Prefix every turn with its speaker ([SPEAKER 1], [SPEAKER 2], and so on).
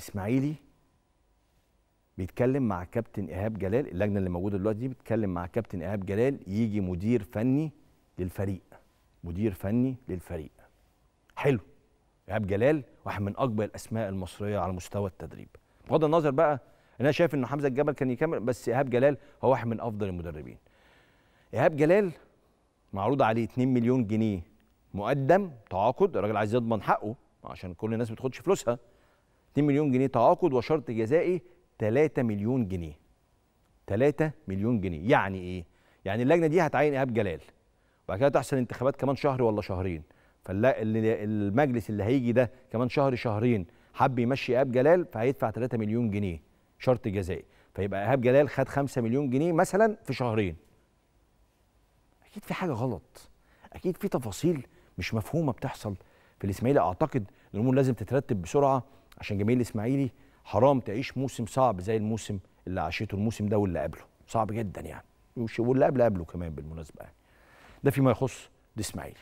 [SPEAKER 1] اسماعيلي بيتكلم مع كابتن ايهاب جلال اللجنه اللي موجوده دلوقتي دي بتتكلم مع كابتن ايهاب جلال يجي مدير فني للفريق مدير فني للفريق حلو ايهاب جلال واحد من اكبر الاسماء المصريه على مستوى التدريب بغض النظر بقى انا شايف ان حمزه الجبل كان يكمل بس ايهاب جلال هو واحد من افضل المدربين ايهاب جلال معروض عليه 2 مليون جنيه مقدم تعاقد الراجل عايز يضمن حقه عشان كل الناس ما تاخدش فلوسها 2 مليون جنيه تعاقد وشرط جزائي 3 مليون جنيه 3 مليون جنيه يعني ايه يعني اللجنه دي هتعين ايهاب جلال وبعد كده تحصل انتخابات كمان شهر ولا شهرين فالمجلس اللي هيجي ده كمان شهر شهرين حب يمشي ايهاب جلال فهيدفع 3 مليون جنيه شرط جزائي فيبقى ايهاب جلال خد 5 مليون جنيه مثلا في شهرين اكيد في حاجه غلط اكيد في تفاصيل مش مفهومه بتحصل في الاسماعيلي اعتقد الامور لازم تترتب بسرعه عشان جماهير الاسماعيلي حرام تعيش موسم صعب زي الموسم اللي عاشته الموسم ده واللي قبله صعب جدا يعني واللي قبل قبله كمان بالمناسبه يعني ده فيما يخص الاسماعيلي